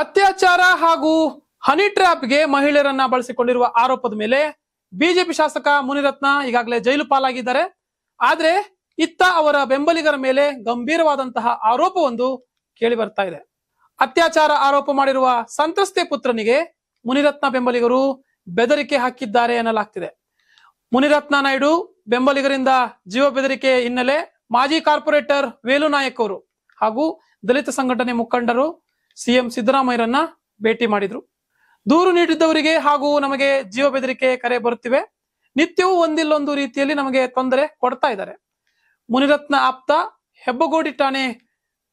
ಅತ್ಯಾಚಾರ ಹಾಗೂ ಹನಿ ಟ್ರ್ಯಾಪ್ಗೆ ಮಹಿಳೆಯರನ್ನ ಬಳಸಿಕೊಂಡಿರುವ ಆರೋಪದ ಮೇಲೆ ಬಿಜೆಪಿ ಶಾಸಕ ಮುನಿರತ್ನ ಈಗಾಗಲೇ ಜೈಲು ಪಾಲಾಗಿದ್ದಾರೆ ಆದ್ರೆ ಇತ್ತ ಅವರ ಬೆಂಬಲಿಗರ ಮೇಲೆ ಗಂಭೀರವಾದಂತಹ ಆರೋಪವೊಂದು ಕೇಳಿ ಬರ್ತಾ ಇದೆ ಅತ್ಯಾಚಾರ ಆರೋಪ ಮಾಡಿರುವ ಸಂತ್ರಸ್ತೆ ಪುತ್ರನಿಗೆ ಮುನಿರತ್ನ ಬೆಂಬಲಿಗರು ಬೆದರಿಕೆ ಹಾಕಿದ್ದಾರೆ ಎನ್ನಲಾಗ್ತಿದೆ ಮುನಿರತ್ನ ನಾಯ್ಡು ಬೆಂಬಲಿಗರಿಂದ ಜೀವ ಬೆದರಿಕೆ ಹಿನ್ನೆಲೆ ಮಾಜಿ ಕಾರ್ಪೊರೇಟರ್ ವೇಲು ನಾಯಕ್ ಅವರು ಹಾಗೂ ದಲಿತ ಸಂಘಟನೆ ಮುಖಂಡರು ಸಿಎಂ ಸಿದ್ದರಾಮಯ್ಯರನ್ನ ಭೇಟಿ ಮಾಡಿದ್ರು ದೂರು ನೀಡಿದ್ದವರಿಗೆ ಹಾಗೂ ನಮಗೆ ಜೀವ ಬೆದರಿಕೆ ಕರೆ ಬರುತ್ತಿವೆ ನಿತ್ಯವೂ ಒಂದಿಲ್ಲೊಂದು ರೀತಿಯಲ್ಲಿ ನಮಗೆ ತೊಂದರೆ ಕೊಡ್ತಾ ಇದ್ದಾರೆ ಮುನಿರತ್ನ ಆಪ್ತ ಹೆಬ್ಬಗೋಡಿ ಠಾಣೆ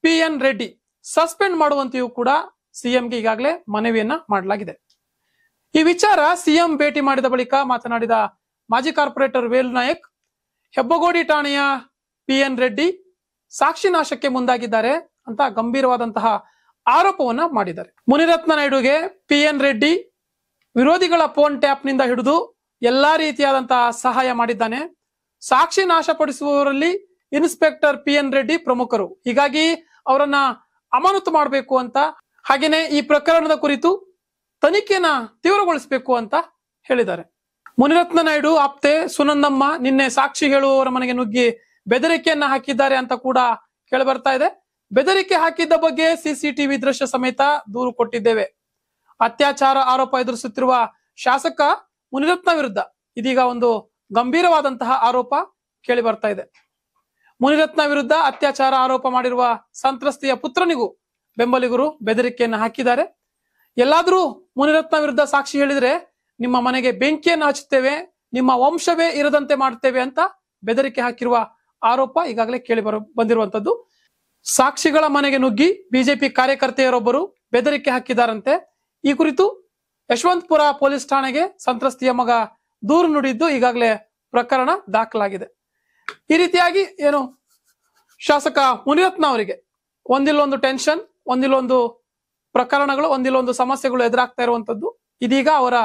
ಪಿ ಎನ್ ರೆಡ್ಡಿ ಸಸ್ಪೆಂಡ್ ಮಾಡುವಂತೆಯೂ ಕೂಡ ಸಿಎಂಗೆ ಈಗಾಗಲೇ ಮನವಿಯನ್ನ ಮಾಡಲಾಗಿದೆ ಈ ವಿಚಾರ ಸಿಎಂ ಭೇಟಿ ಮಾಡಿದ ಬಳಿಕ ಮಾತನಾಡಿದ ಮಾಜಿ ಕಾರ್ಪೊರೇಟರ್ ವೇಲ್ ನಾಯಕ್ ಹೆಬ್ಬಗೋಡಿ ಠಾಣೆಯ ಪಿ ಎನ್ ರೆಡ್ಡಿ ಸಾಕ್ಷಿ ನಾಶಕ್ಕೆ ಮುಂದಾಗಿದ್ದಾರೆ ಅಂತ ಗಂಭೀರವಾದಂತಹ ಆರೋಪವನ್ನ ಮಾಡಿದ್ದಾರೆ ಮುನಿರತ್ನ ನಾಯ್ಡುಗೆ ಪಿ ಎನ್ ರೆಡ್ಡಿ ವಿರೋಧಿಗಳ ಫೋನ್ ಟ್ಯಾಪ್ ನಿಂದ ಹಿಡಿದು ಎಲ್ಲಾ ರೀತಿಯಾದಂತಹ ಸಹಾಯ ಮಾಡಿದ್ದಾನೆ ಸಾಕ್ಷಿ ನಾಶಪಡಿಸುವವರಲ್ಲಿ ಇನ್ಸ್ಪೆಕ್ಟರ್ ಪಿ ಎನ್ ರೆಡ್ಡಿ ಪ್ರಮುಖರು ಹೀಗಾಗಿ ಅವರನ್ನ ಅಮಾನತು ಮಾಡಬೇಕು ಅಂತ ಹಾಗೇನೆ ಈ ಪ್ರಕರಣದ ಕುರಿತು ತನಿಖೆಯನ್ನ ತೀವ್ರಗೊಳಿಸಬೇಕು ಅಂತ ಹೇಳಿದ್ದಾರೆ ಮುನಿರತ್ನ ನಾಯ್ಡು ಆಪ್ತೆ ಸುನಂದಮ್ಮ ನಿನ್ನೆ ಸಾಕ್ಷಿ ಹೇಳುವವರ ಮನೆಗೆ ನುಗ್ಗಿ ಬೆದರಿಕೆಯನ್ನ ಹಾಕಿದ್ದಾರೆ ಅಂತ ಕೂಡ ಕೇಳಿ ಬರ್ತಾ ಇದೆ ಬೆದರಿಕೆ ಹಾಕಿದ್ದ ಬಗ್ಗೆ ಸಿಸಿಟಿವಿ ದೃಶ್ಯ ಸಮೇತ ದೂರು ಕೊಟ್ಟಿದ್ದೇವೆ ಅತ್ಯಾಚಾರ ಆರೋಪ ಎದುರಿಸುತ್ತಿರುವ ಶಾಸಕ ಮುನಿರತ್ನ ವಿರುದ್ಧ ಇದೀಗ ಒಂದು ಗಂಭೀರವಾದಂತಹ ಆರೋಪ ಕೇಳಿ ಬರ್ತಾ ಇದೆ ಮುನಿರತ್ನ ವಿರುದ್ಧ ಅತ್ಯಾಚಾರ ಆರೋಪ ಮಾಡಿರುವ ಸಂತ್ರಸ್ತೆಯ ಪುತ್ರನಿಗೂ ಬೆಂಬಲಿಗರು ಬೆದರಿಕೆಯನ್ನು ಹಾಕಿದ್ದಾರೆ ಎಲ್ಲಾದರೂ ಮುನಿರತ್ನ ವಿರುದ್ಧ ಸಾಕ್ಷಿ ಹೇಳಿದ್ರೆ ನಿಮ್ಮ ಮನೆಗೆ ಬೆಂಕಿಯನ್ನು ಹಚ್ಚುತ್ತೇವೆ ನಿಮ್ಮ ವಂಶವೇ ಇರದಂತೆ ಮಾಡುತ್ತೇವೆ ಅಂತ ಬೆದರಿಕೆ ಹಾಕಿರುವ ಆರೋಪ ಈಗಾಗಲೇ ಕೇಳಿ ಬರ ಬಂದಿರುವಂತದ್ದು ಸಾಕ್ಷಿಗಳ ಮನೆಗೆ ನುಗ್ಗಿ ಬಿಜೆಪಿ ಕಾರ್ಯಕರ್ತೆಯರೊಬ್ಬರು ಬೆದರಿಕೆ ಹಾಕಿದಾರಂತೆ ಈ ಕುರಿತು ಯಶವಂತಪುರ ಪೊಲೀಸ್ ಠಾಣೆಗೆ ಸಂತ್ರಸ್ತಿಯ ಮಗ ದೂರು ನುಡಿದ್ದು ಈಗಾಗಲೇ ಪ್ರಕರಣ ದಾಖಲಾಗಿದೆ ಈ ರೀತಿಯಾಗಿ ಏನು ಶಾಸಕ ಮುನಿರತ್ನ ಅವರಿಗೆ ಒಂದಿಲ್ಲೊಂದು ಟೆನ್ಷನ್ ಒಂದಿಲ್ಲೊಂದು ಪ್ರಕರಣಗಳು ಒಂದಿಲ್ಲೊಂದು ಸಮಸ್ಯೆಗಳು ಎದುರಾಗ್ತಾ ಇರುವಂತದ್ದು ಇದೀಗ ಅವರ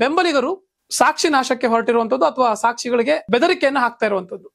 ಬೆಂಬಲಿಗರು ಸಾಕ್ಷಿ ನಾಶಕ್ಕೆ ಹೊರಟಿರುವಂತದ್ದು ಅಥವಾ ಸಾಕ್ಷಿಗಳಿಗೆ ಬೆದರಿಕೆಯನ್ನು ಹಾಕ್ತಾ ಇರುವಂತದ್ದು